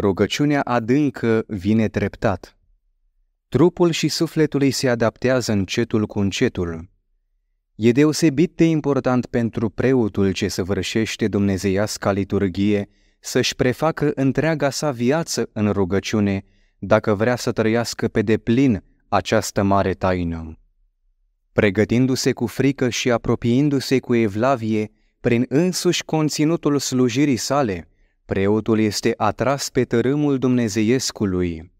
Rugăciunea adâncă vine treptat. Trupul și sufletul îi se adaptează încetul cu încetul. E deosebit de important pentru preotul ce săvârșește dumnezeiasca liturghie să-și prefacă întreaga sa viață în rugăciune, dacă vrea să trăiască pe deplin această mare taină. Pregătindu-se cu frică și apropiindu-se cu evlavie, prin însuși conținutul slujirii sale, Preotul este atras pe tărâmul dumnezeiescului.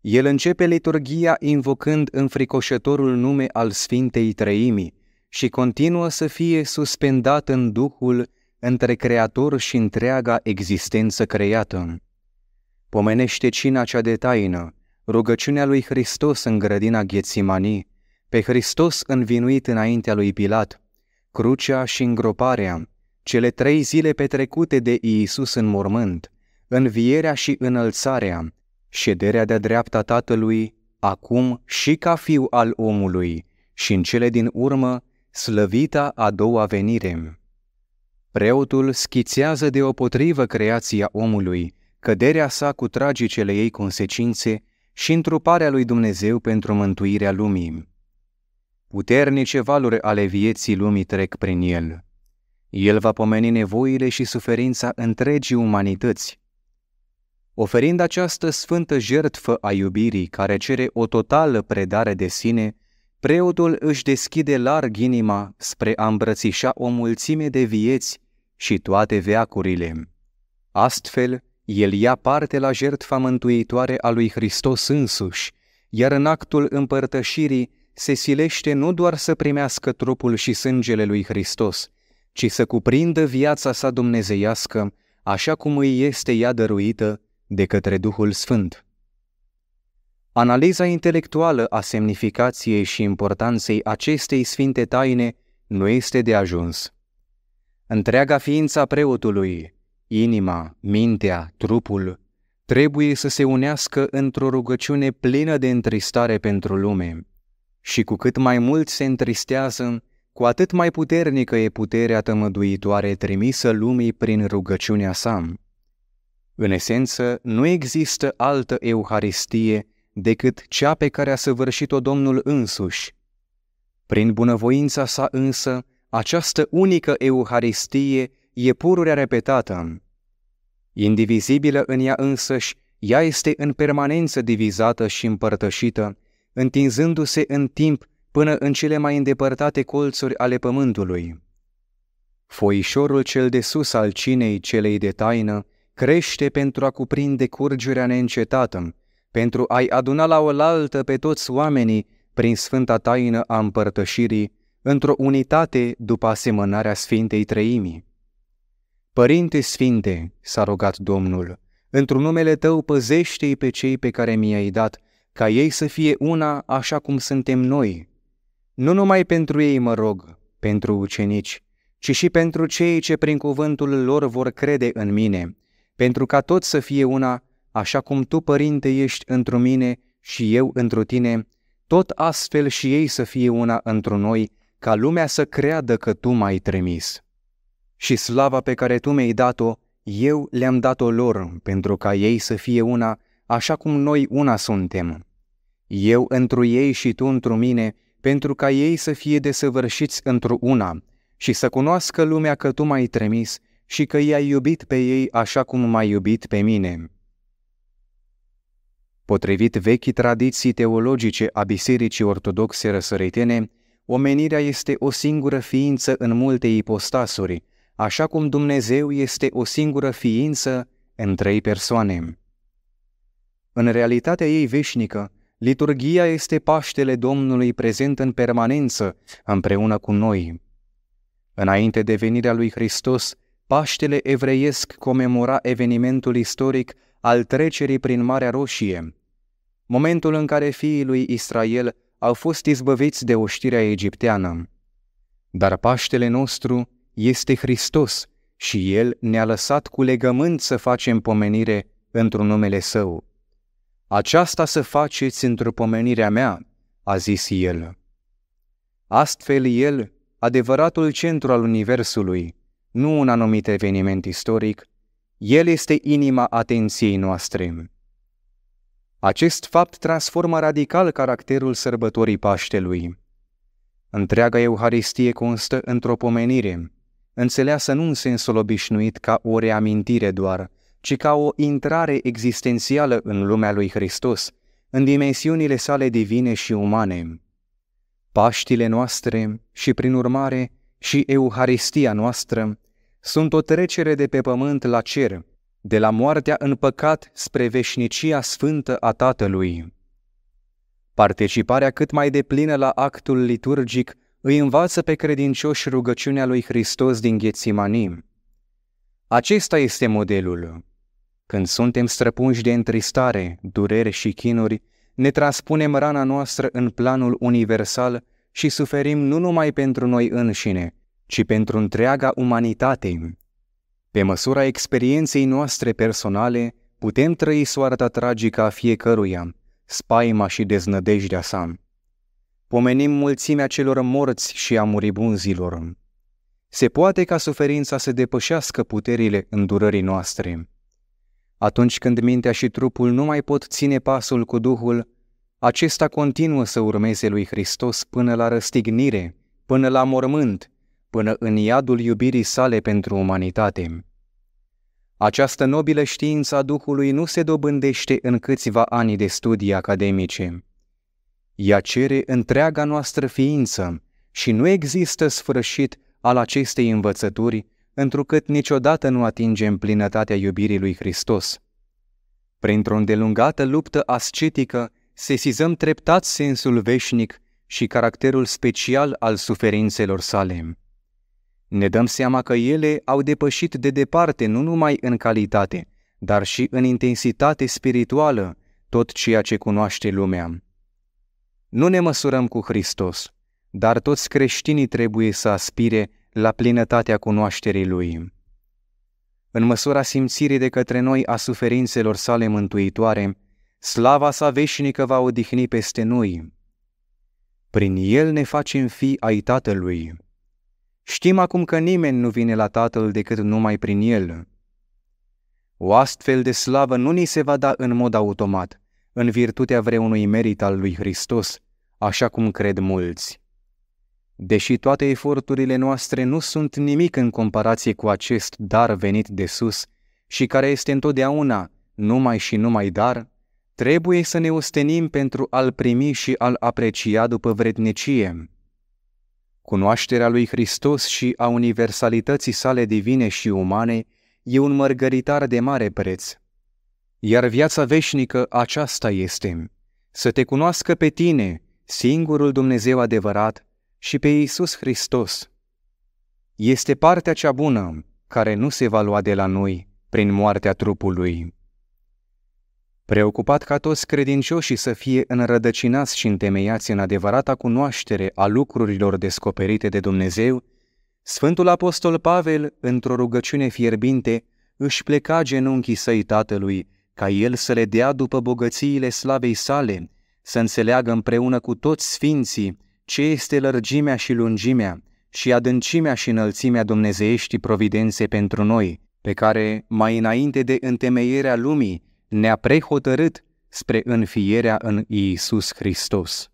El începe liturgia invocând înfricoșătorul nume al Sfintei Trăimii și continuă să fie suspendat în Duhul între Creator și întreaga existență creată. Pomenește cina cea de taină, rugăciunea lui Hristos în grădina Ghețimanii, pe Hristos învinuit înaintea lui Pilat, crucea și îngroparea, cele trei zile petrecute de Iisus în mormânt, învierea și înălțarea, șederea de-a dreapta Tatălui, acum și ca fiu al omului, și în cele din urmă, slăvita a doua venire. Preotul schițează deopotrivă creația omului, căderea sa cu tragicele ei consecințe și întruparea lui Dumnezeu pentru mântuirea lumii. Puternice valuri ale vieții lumii trec prin el. El va pomeni nevoile și suferința întregii umanități. Oferind această sfântă jertfă a iubirii care cere o totală predare de sine, preotul își deschide larg inima spre a îmbrățișa o mulțime de vieți și toate veacurile. Astfel, el ia parte la jertfa mântuitoare a lui Hristos însuși, iar în actul împărtășirii se silește nu doar să primească trupul și sângele lui Hristos, ci să cuprindă viața sa dumnezeiască așa cum îi este ea dăruită de către Duhul Sfânt. Analiza intelectuală a semnificației și importanței acestei sfinte taine nu este de ajuns. Întreaga ființa preotului, inima, mintea, trupul, trebuie să se unească într-o rugăciune plină de întristare pentru lume. Și cu cât mai mult se întristează, cu atât mai puternică e puterea tămăduitoare trimisă lumii prin rugăciunea sa. În esență, nu există altă Euharistie decât cea pe care a săvârșit-o Domnul însuși. Prin bunăvoința sa însă, această unică Euharistie e pururea repetată. Indivizibilă în ea însăși, ea este în permanență divizată și împărtășită, întinzându-se în timp până în cele mai îndepărtate colțuri ale pământului. Foișorul cel de sus al cinei celei de taină crește pentru a cuprinde curgerea neîncetată, pentru a-i aduna la oaltă pe toți oamenii prin sfânta taină a împărtășirii, într-o unitate după asemănarea Sfintei Trăimii. Părinte Sfinte, s-a rugat Domnul, într-un numele Tău păzește-i pe cei pe care mi-ai dat, ca ei să fie una așa cum suntem noi, nu numai pentru ei mă rog, pentru ucenici, ci și pentru cei ce prin cuvântul lor vor crede în mine, pentru ca tot să fie una, așa cum tu, Părinte, ești întru mine și eu întru tine, tot astfel și ei să fie una întru noi, ca lumea să creadă că tu m-ai trimis. Și slava pe care tu mi-ai dat-o, eu le-am dat-o lor, pentru ca ei să fie una, așa cum noi una suntem. Eu întru ei și tu întru mine, pentru ca ei să fie desăvârșiți într-o una și să cunoască lumea că tu m-ai trimis și că i-ai iubit pe ei așa cum m-ai iubit pe mine. Potrivit vechii tradiții teologice a Bisericii Ortodoxe Răsăritene, omenirea este o singură ființă în multe ipostasuri, așa cum Dumnezeu este o singură ființă în trei persoane. În realitatea ei veșnică, Liturgia este Paștele Domnului prezent în permanență împreună cu noi. Înainte de venirea lui Hristos, Paștele evreiesc comemora evenimentul istoric al trecerii prin Marea Roșie, momentul în care fiii lui Israel au fost izbăviți de oștirea egipteană. Dar Paștele nostru este Hristos și El ne-a lăsat cu legământ să facem pomenire într-un numele Său. Aceasta să faceți într-o pomenirea mea, a zis el. Astfel el, adevăratul centru al Universului, nu un anumit eveniment istoric, el este inima atenției noastre. Acest fapt transformă radical caracterul sărbătorii Paștelui. Întreaga Euharistie constă într-o pomenire, înțeleasă nu în sensul obișnuit ca o reamintire doar, ci ca o intrare existențială în lumea lui Hristos, în dimensiunile sale divine și umane. Paștile noastre și, prin urmare, și Euharistia noastră sunt o trecere de pe pământ la cer, de la moartea în păcat spre veșnicia sfântă a Tatălui. Participarea cât mai deplină la actul liturgic îi învață pe credincioși rugăciunea lui Hristos din Ghețimanim. Acesta este modelul. Când suntem străpunși de întristare, dureri și chinuri, ne transpunem rana noastră în planul universal și suferim nu numai pentru noi înșine, ci pentru întreaga umanitate. Pe măsura experienței noastre personale, putem trăi soarta tragică a fiecăruia, spaima și deznădejdea sa. Pomenim mulțimea celor morți și a muribunzilor. Se poate ca suferința să depășească puterile îndurării noastre. Atunci când mintea și trupul nu mai pot ține pasul cu Duhul, acesta continuă să urmeze lui Hristos până la răstignire, până la mormânt, până în iadul iubirii sale pentru umanitate. Această nobilă știință a Duhului nu se dobândește în câțiva ani de studii academice. Ea cere întreaga noastră ființă și nu există sfârșit al acestei învățături întrucât niciodată nu atingem plinătatea iubirii lui Hristos. Printr-o îndelungată luptă ascetică, sesizăm treptat sensul veșnic și caracterul special al suferințelor sale. Ne dăm seama că ele au depășit de departe nu numai în calitate, dar și în intensitate spirituală tot ceea ce cunoaște lumea. Nu ne măsurăm cu Hristos, dar toți creștinii trebuie să aspire la plinătatea cunoașterii Lui. În măsura simțirii de către noi a suferințelor sale mântuitoare, slava sa veșnică va odihni peste noi. Prin el ne facem fi ai Tatălui. Știm acum că nimeni nu vine la Tatăl decât numai prin el. O astfel de slavă nu ni se va da în mod automat, în virtutea vreunui merit al lui Hristos, așa cum cred mulți. Deși toate eforturile noastre nu sunt nimic în comparație cu acest dar venit de sus și care este întotdeauna numai și numai dar, trebuie să ne ostenim pentru a-l primi și a-l aprecia după vrednicie. Cunoașterea lui Hristos și a universalității sale divine și umane e un mărgăritar de mare preț. Iar viața veșnică aceasta este, să te cunoască pe tine, singurul Dumnezeu adevărat, și pe Iisus Hristos. Este partea cea bună care nu se va lua de la noi prin moartea trupului. Preocupat ca toți credincioșii să fie înrădăcinați și întemeiați în adevărata cunoaștere a lucrurilor descoperite de Dumnezeu, Sfântul Apostol Pavel, într-o rugăciune fierbinte, își pleca genunchii săi tatălui, ca el să le dea după bogățiile slavei sale, să înțeleagă împreună cu toți sfinții ce este lărgimea și lungimea și adâncimea și înălțimea dumnezeieștii providențe pentru noi, pe care, mai înainte de întemeierea lumii, ne-a prehotărât spre înfierea în Iisus Hristos.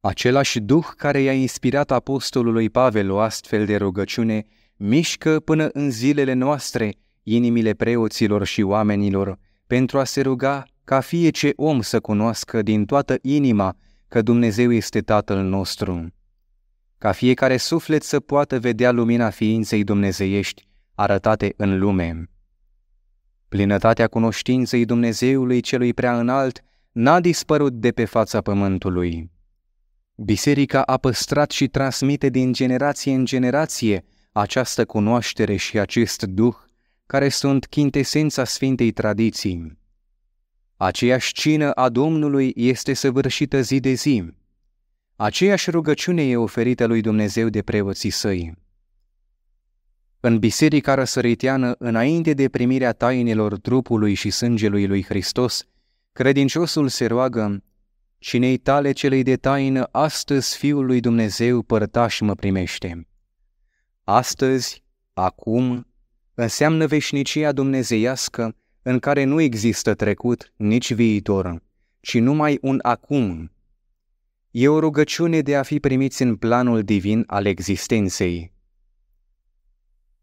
Același Duh care i-a inspirat apostolului Pavel o astfel de rugăciune, mișcă până în zilele noastre inimile preoților și oamenilor, pentru a se ruga ca ce om să cunoască din toată inima că Dumnezeu este Tatăl nostru. Ca fiecare suflet să poată vedea lumina ființei dumnezeiești arătate în lume. Plinătatea cunoștinței Dumnezeului celui prea înalt n-a dispărut de pe fața pământului. Biserica a păstrat și transmite din generație în generație această cunoaștere și acest duh care sunt chintesența Sfintei Tradiții. Aceeași cină a Domnului este săvârșită zi de zi. Aceeași rugăciune e oferită lui Dumnezeu de preoții săi. În biserica răsăriteană, înainte de primirea tainelor trupului și sângelui lui Hristos, credinciosul se roagă, Cinei tale celei de taină, astăzi Fiul lui Dumnezeu părtaș mă primește. Astăzi, acum, înseamnă veșnicia dumnezeiască, în care nu există trecut nici viitor, ci numai un acum. E o rugăciune de a fi primiți în planul divin al existenței.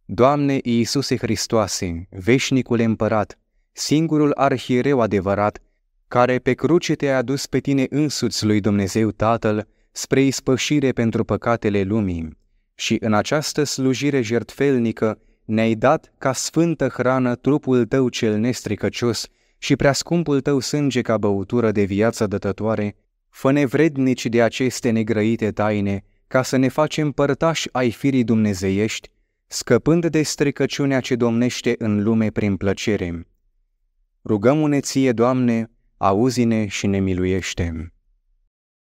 Doamne Iisuse Hristoase, veșnicul împărat, singurul arhiereu adevărat, care pe cruce te-ai adus pe tine însuți lui Dumnezeu Tatăl spre ispășire pentru păcatele lumii, și în această slujire jertfelnică ne-ai dat ca sfântă hrană trupul tău cel nestricăcios și scumpul tău sânge ca băutură de viață dătătoare, fă nevrednici de aceste negrăite taine, ca să ne facem părtași ai firii dumnezeiești, scăpând de stricăciunea ce domnește în lume prin plăcere. rugăm uneție, Doamne, auzi-ne și ne miluiește.